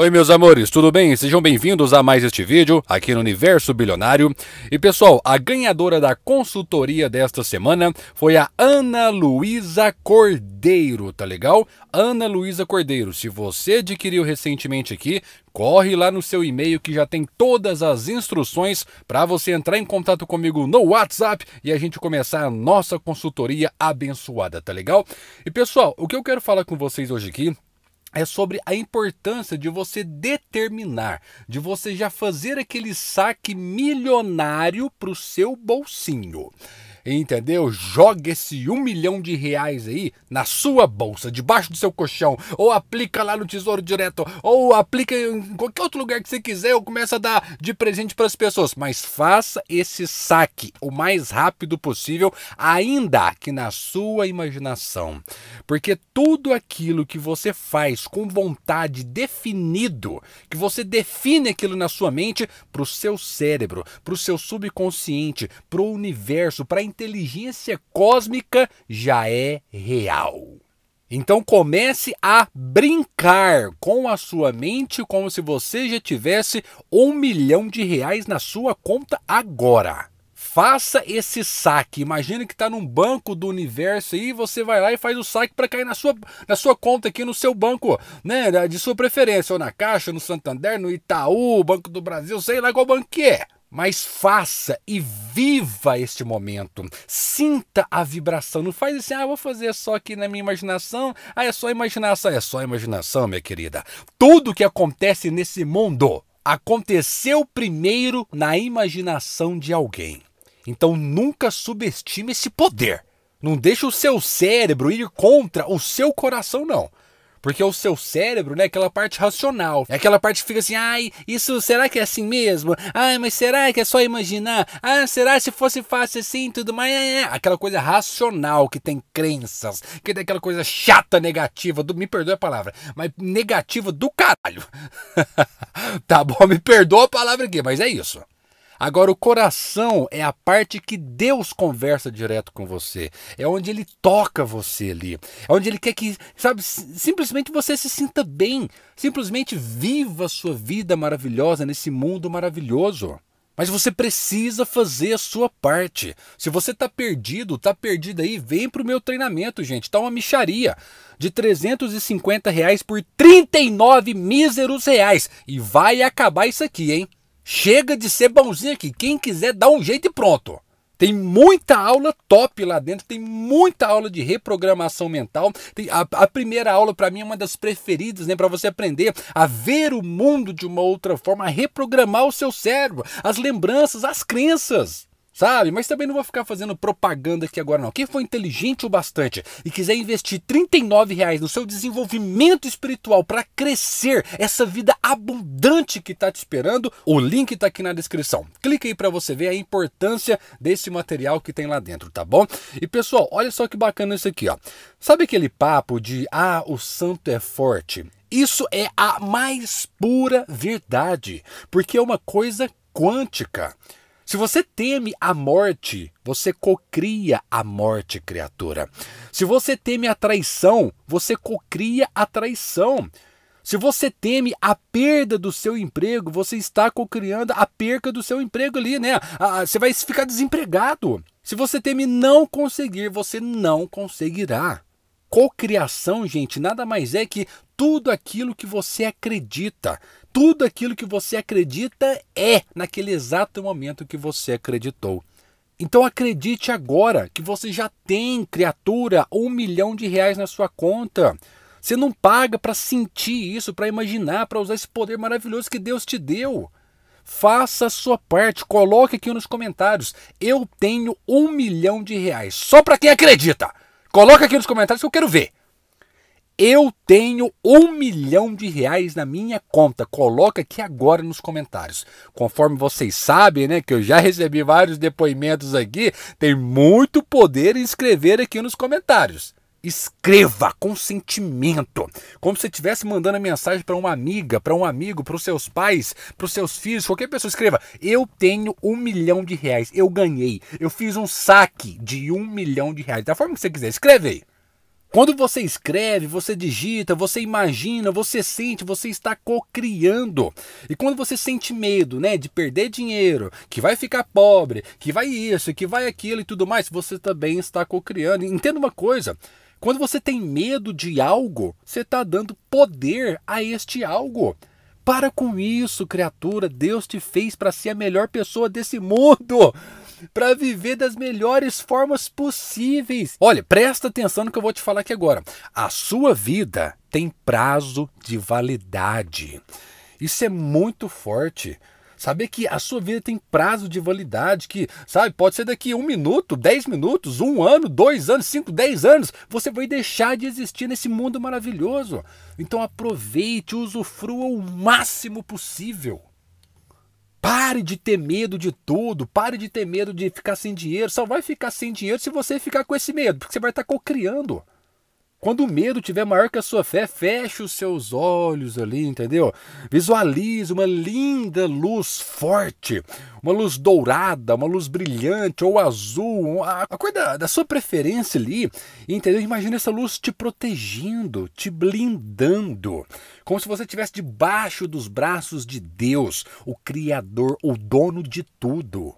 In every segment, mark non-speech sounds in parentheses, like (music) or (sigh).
Oi meus amores, tudo bem? Sejam bem-vindos a mais este vídeo aqui no Universo Bilionário. E pessoal, a ganhadora da consultoria desta semana foi a Ana Luísa Cordeiro, tá legal? Ana Luísa Cordeiro, se você adquiriu recentemente aqui, corre lá no seu e-mail que já tem todas as instruções para você entrar em contato comigo no WhatsApp e a gente começar a nossa consultoria abençoada, tá legal? E pessoal, o que eu quero falar com vocês hoje aqui é sobre a importância de você determinar, de você já fazer aquele saque milionário para o seu bolsinho entendeu? Joga esse um milhão de reais aí na sua bolsa, debaixo do seu colchão, ou aplica lá no Tesouro Direto, ou aplica em qualquer outro lugar que você quiser, ou começa a dar de presente para as pessoas. Mas faça esse saque o mais rápido possível, ainda que na sua imaginação. Porque tudo aquilo que você faz com vontade definido, que você define aquilo na sua mente, para o seu cérebro, para o seu subconsciente, para o universo, para a inteligência cósmica já é real. Então comece a brincar com a sua mente como se você já tivesse um milhão de reais na sua conta agora. Faça esse saque. Imagina que está num banco do universo e você vai lá e faz o saque para cair na sua, na sua conta aqui no seu banco, né? De sua preferência, ou na Caixa, no Santander, no Itaú, Banco do Brasil, sei lá qual banco que é. Mas faça e viva este momento. Sinta a vibração. Não faz assim, ah, vou fazer só aqui na minha imaginação. Ah, é só imaginação. É só imaginação, minha querida. Tudo que acontece nesse mundo aconteceu primeiro na imaginação de alguém. Então nunca subestime esse poder. Não deixe o seu cérebro ir contra o seu coração, não. Porque o seu cérebro, né, é aquela parte racional, é aquela parte que fica assim, ai, isso será que é assim mesmo? Ai, mas será que é só imaginar? Ah, será se fosse fácil assim tudo mais? É, aquela coisa racional que tem crenças, que tem aquela coisa chata, negativa, do, me perdoa a palavra, mas negativa do caralho. (laughs) tá bom, me perdoa a palavra aqui, mas é isso. Agora, o coração é a parte que Deus conversa direto com você. É onde ele toca você ali. É onde ele quer que, sabe, simplesmente você se sinta bem. Simplesmente viva a sua vida maravilhosa nesse mundo maravilhoso. Mas você precisa fazer a sua parte. Se você está perdido, está perdida aí, vem para o meu treinamento, gente. Está uma micharia de 350 reais por 39 míseros reais. E vai acabar isso aqui, hein? Chega de ser bonzinho aqui. Quem quiser dá um jeito e pronto. Tem muita aula top lá dentro, tem muita aula de reprogramação mental. A, a, primeira aula, para mim, é uma das preferidas, né? Para você aprender a ver o mundo de uma outra forma, a reprogramar o seu cérebro, as lembranças, as crenças sabe? Mas também não vou ficar fazendo propaganda aqui agora não. Quem for inteligente o bastante e quiser investir 39 reais no seu desenvolvimento espiritual para crescer essa vida abundante que está te esperando, o link está aqui na descrição. Clique aí para você ver a importância desse material que tem lá dentro, tá bom? E pessoal, olha só que bacana isso aqui, ó. Sabe aquele papo de ah, o santo é forte? Isso é a mais pura verdade, porque é uma coisa quântica. Se você teme a morte, você cocria a morte, criatura. Se você teme a traição, você cocria a traição. Se você teme a perda do seu emprego, você está cocriando a perca do seu emprego ali, né? Você vai ficar desempregado. Se você teme não conseguir, você não conseguirá. Cocriação, gente, nada mais é que tudo aquilo que você acredita, tudo aquilo que você acredita é naquele exato momento que você acreditou. Então acredite agora que você já tem, criatura, um milhão de reais na sua conta. Você não paga para sentir isso, para imaginar, para usar esse poder maravilhoso que Deus te deu. Faça a sua parte, coloque aqui nos comentários. Eu tenho um milhão de reais, só para quem acredita. Coloque aqui nos comentários que eu quero ver. Eu tenho um milhão de reais na minha conta. Coloca aqui agora nos comentários. Conforme vocês sabem, né, que eu já (laughs) recebi vários depoimentos aqui, tem muito poder em escrever aqui nos comentários. Escreva com sentimento, como se estivesse mandando a mensagem para uma amiga, para um amigo, para os seus pais, para os seus filhos, qualquer pessoa. Escreva: Eu tenho um milhão de reais, eu ganhei, eu fiz um saque de um milhão de reais. Da forma que você quiser, escreve aí. Quando você escreve, você digita, você imagina, você sente, você está co-criando. E quando você sente medo, né, de perder dinheiro, que vai ficar pobre, que vai isso, que vai aquilo e tudo mais, você também está co-criando. Entenda uma coisa, quando você tem medo de algo, você está dando poder a este algo. Para com isso, criatura. Deus te fez para ser a melhor pessoa desse mundo para viver das melhores formas possíveis. Olha, presta atenção no que eu vou te falar aqui agora. A sua vida tem prazo de validade. Isso é muito forte. Saber que a sua vida tem prazo de validade, que, sabe, pode ser daqui um minuto, dez minutos, um ano, dois anos, cinco, dez anos, você vai deixar de existir nesse mundo maravilhoso. Então aproveite, usufrua o máximo possível. Pare de ter medo de tudo, pare de ter medo de ficar sem dinheiro. Só vai ficar sem dinheiro se você ficar com esse medo, porque você vai estar cocriando. Quando o medo tiver maior que a sua fé, feche os seus olhos ali, entendeu? Visualize uma linda luz forte, uma luz dourada, uma luz brilhante ou azul, a cor da, da sua preferência ali, entendeu? Imagina essa luz te protegendo, te blindando, como se você estivesse debaixo dos braços de Deus, o Criador, o dono de tudo.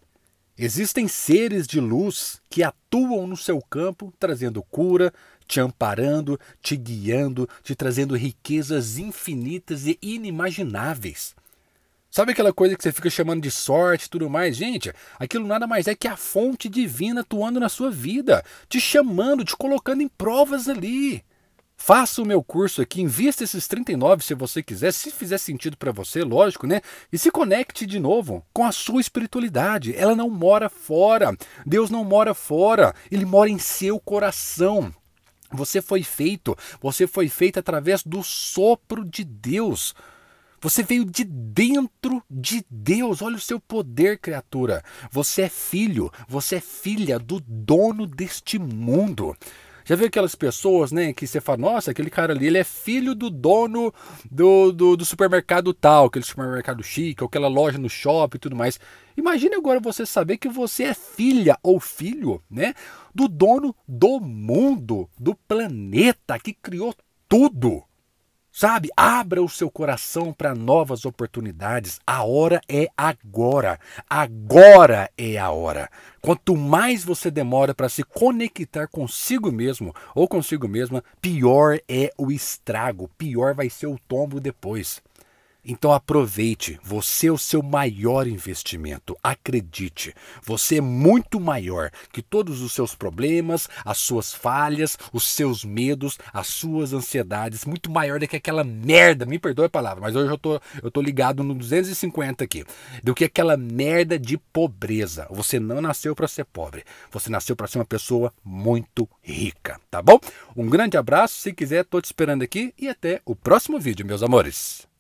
Existem seres de luz que atuam no seu campo, trazendo cura, te amparando, te guiando, te trazendo riquezas infinitas e inimagináveis. Sabe aquela coisa que você fica chamando de sorte e tudo mais? Gente, aquilo nada mais é que a fonte divina atuando na sua vida, te chamando, te colocando em provas ali. Faça o meu curso aqui, invista esses 39 se você quiser, se fizer sentido para você, lógico, né? E se conecte de novo com a sua espiritualidade. Ela não mora fora. Deus não mora fora, ele mora em seu coração. Você foi feito, você foi feito através do sopro de Deus. Você veio de dentro de Deus. Olha o seu poder, criatura. Você é filho, você é filha do dono deste mundo. Já viu aquelas pessoas, né, que você fala, nossa, aquele cara ali, ele é filho do dono do, do, do supermercado tal, aquele supermercado chique, aquela loja no shopping e tudo mais. Imagine agora você saber que você é filha ou filho, né, do dono do mundo, do planeta que criou tudo. Sabe? Abra o seu coração para novas oportunidades. A hora é agora. Agora é a hora. Quanto mais você demora para se conectar consigo mesmo ou consigo mesma, pior é o estrago, pior vai ser o tombo depois. Então aproveite, você é o seu maior investimento. Acredite, você é muito maior que todos os seus problemas, as suas falhas, os seus medos, as suas ansiedades, muito maior do que aquela merda, me perdoe a palavra, mas hoje eu tô, eu tô ligado no 250 aqui, do que aquela merda de pobreza. Você não nasceu para ser pobre, você nasceu para ser uma pessoa muito rica, tá bom? Um grande abraço, se quiser, tô te esperando aqui e até o próximo vídeo, meus amores.